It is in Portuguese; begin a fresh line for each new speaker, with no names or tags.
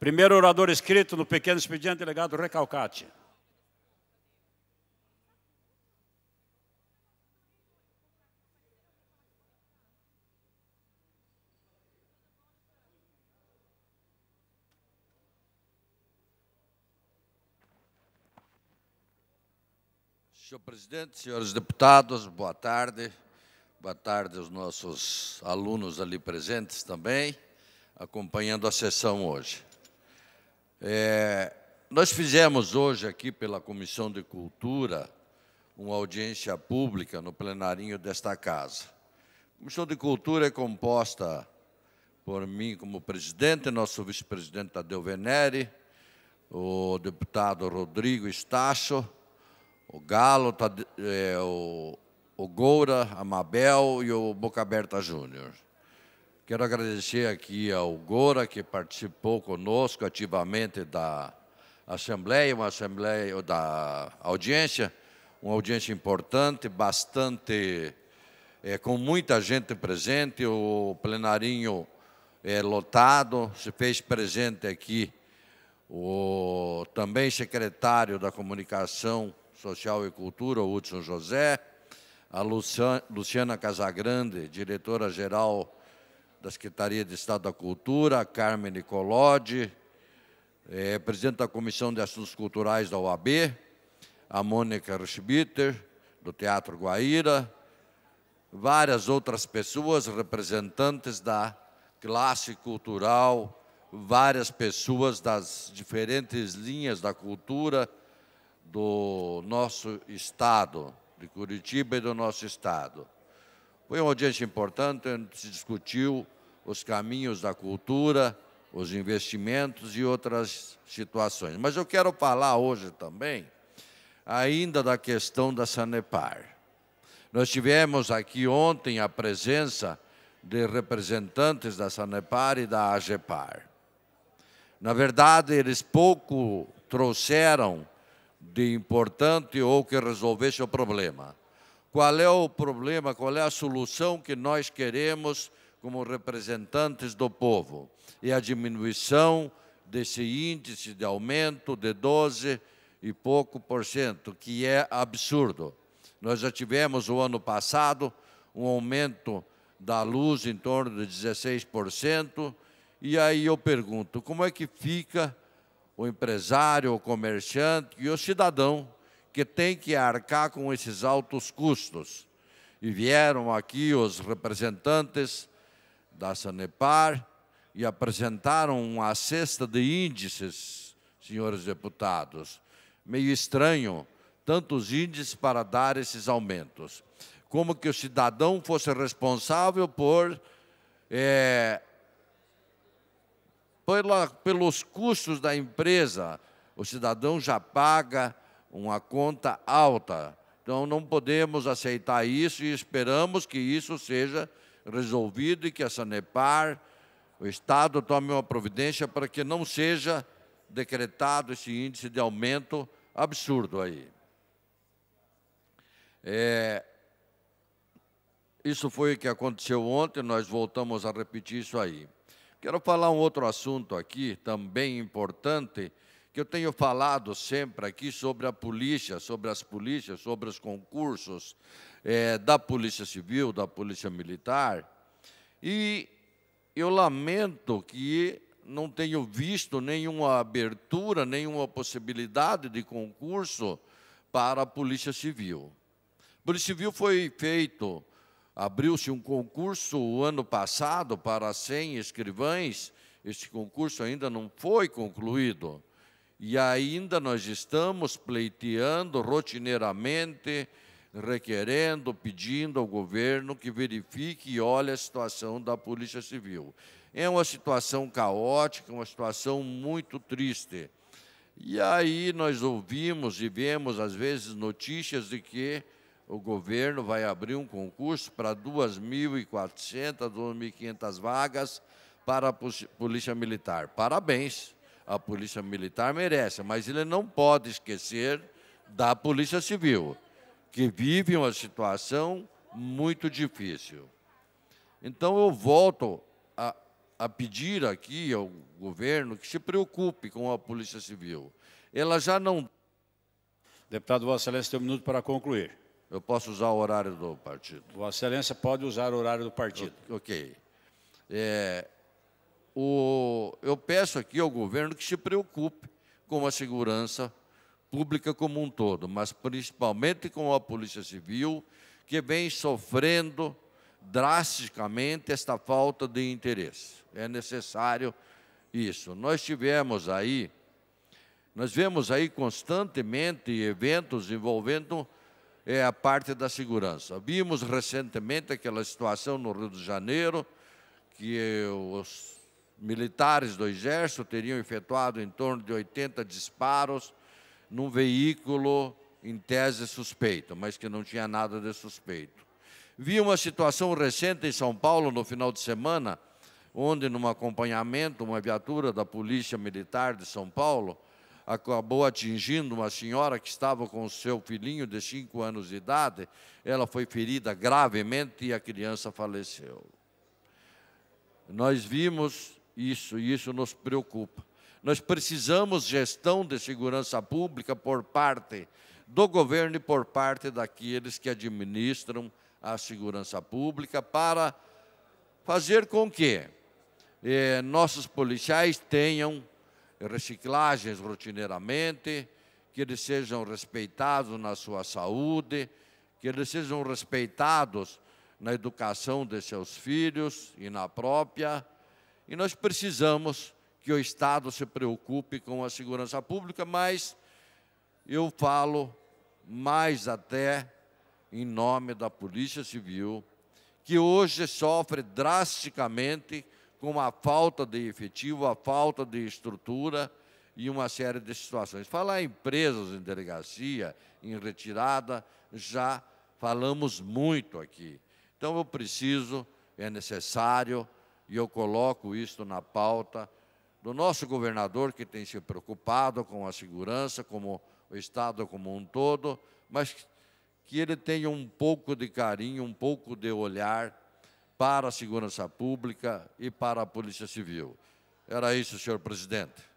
Primeiro orador escrito no pequeno expediente delegado Recalcati. Senhor presidente, senhores deputados, boa tarde. Boa tarde aos nossos alunos ali presentes também, acompanhando a sessão hoje. É, nós fizemos hoje aqui pela Comissão de Cultura uma audiência pública no plenarinho desta casa. A Comissão de Cultura é composta por mim como presidente, nosso vice-presidente Tadeu Venere, o deputado Rodrigo Estácio, o Galo, é, o, o Goura, Amabel e o Boca Aberta Júnior. Quero agradecer aqui ao Gora, que participou conosco ativamente da Assembleia, uma Assembleia da audiência, uma audiência importante, bastante, é, com muita gente presente, o plenarinho é, lotado, se fez presente aqui o também secretário da Comunicação Social e Cultura, Hudson José, a Luciana Casagrande, diretora-geral da Secretaria de Estado da Cultura, Carmen Nicolodi, é, eh, presidente da Comissão de Assuntos Culturais da OAB, a Mônica Ruschbitter, do Teatro Guaíra, várias outras pessoas, representantes da classe cultural, várias pessoas das diferentes linhas da cultura do nosso Estado, de Curitiba e do nosso Estado. Foi uma audiência importante, onde se discutiu os caminhos da cultura, os investimentos e outras situações. Mas eu quero falar hoje também ainda da questão da Sanepar. Nós tivemos aqui ontem a presença de representantes da Sanepar e da AGEPAR. Na verdade, eles pouco trouxeram de importante ou que resolvesse o problema. Qual é o problema, qual é a solução que nós queremos como representantes do povo? É a diminuição desse índice de aumento de 12 e pouco por cento, que é absurdo. Nós já tivemos o ano passado um aumento da luz em torno de 16%, e aí eu pergunto, como é que fica o empresário, o comerciante e o cidadão que tem que arcar com esses altos custos. E vieram aqui os representantes da Sanepar e apresentaram uma cesta de índices, senhores deputados. Meio estranho, tantos índices para dar esses aumentos. Como que o cidadão fosse responsável por é, pela, pelos custos da empresa. O cidadão já paga uma conta alta. Então, não podemos aceitar isso e esperamos que isso seja resolvido e que a Sanepar, o Estado, tome uma providência para que não seja decretado esse índice de aumento absurdo aí. É, isso foi o que aconteceu ontem, nós voltamos a repetir isso aí. Quero falar um outro assunto aqui, também importante, eu tenho falado sempre aqui sobre a polícia, sobre as polícias, sobre os concursos é, da Polícia Civil, da Polícia Militar, e eu lamento que não tenho visto nenhuma abertura, nenhuma possibilidade de concurso para a Polícia Civil. A Polícia Civil foi feito, abriu-se um concurso o ano passado para 100 escrivães, Esse concurso ainda não foi concluído e ainda nós estamos pleiteando rotineiramente, requerendo, pedindo ao governo que verifique e olhe a situação da Polícia Civil. É uma situação caótica, uma situação muito triste. E aí nós ouvimos e vemos, às vezes, notícias de que o governo vai abrir um concurso para 2.400, 2.500 vagas para a Polícia Militar. Parabéns! a Polícia Militar merece, mas ele não pode esquecer da Polícia Civil, que vive uma situação muito difícil. Então, eu volto a, a pedir aqui ao governo que se preocupe com a Polícia Civil. Ela já não. Deputado Vossa Excelência, tem um minuto para concluir. Eu posso usar o horário do partido. Vossa Excelência pode usar o horário do partido. O, ok. É, o, eu peço aqui ao governo que se preocupe com a segurança pública como um todo, mas principalmente com a Polícia Civil, que vem sofrendo drasticamente esta falta de interesse. É necessário isso. Nós tivemos aí, nós vemos aí constantemente eventos envolvendo é, a parte da segurança. Vimos recentemente aquela situação no Rio de Janeiro, que os Militares do Exército teriam efetuado em torno de 80 disparos num veículo em tese suspeito, mas que não tinha nada de suspeito. Vi uma situação recente em São Paulo no final de semana, onde, num acompanhamento, uma viatura da Polícia Militar de São Paulo acabou atingindo uma senhora que estava com seu filhinho de 5 anos de idade. Ela foi ferida gravemente e a criança faleceu. Nós vimos isso, isso nos preocupa. Nós precisamos gestão de segurança pública por parte do governo e por parte daqueles que administram a segurança pública para fazer com que eh, nossos policiais tenham reciclagens rotineiramente, que eles sejam respeitados na sua saúde, que eles sejam respeitados na educação de seus filhos e na própria e nós precisamos que o Estado se preocupe com a segurança pública, mas eu falo mais até em nome da Polícia Civil, que hoje sofre drasticamente com a falta de efetivo, a falta de estrutura e uma série de situações. Falar em presas em delegacia, em retirada, já falamos muito aqui. Então, eu preciso, é necessário e eu coloco isto na pauta do nosso governador, que tem se preocupado com a segurança, como o Estado como um todo, mas que ele tenha um pouco de carinho, um pouco de olhar para a segurança pública e para a Polícia Civil. Era isso, senhor presidente.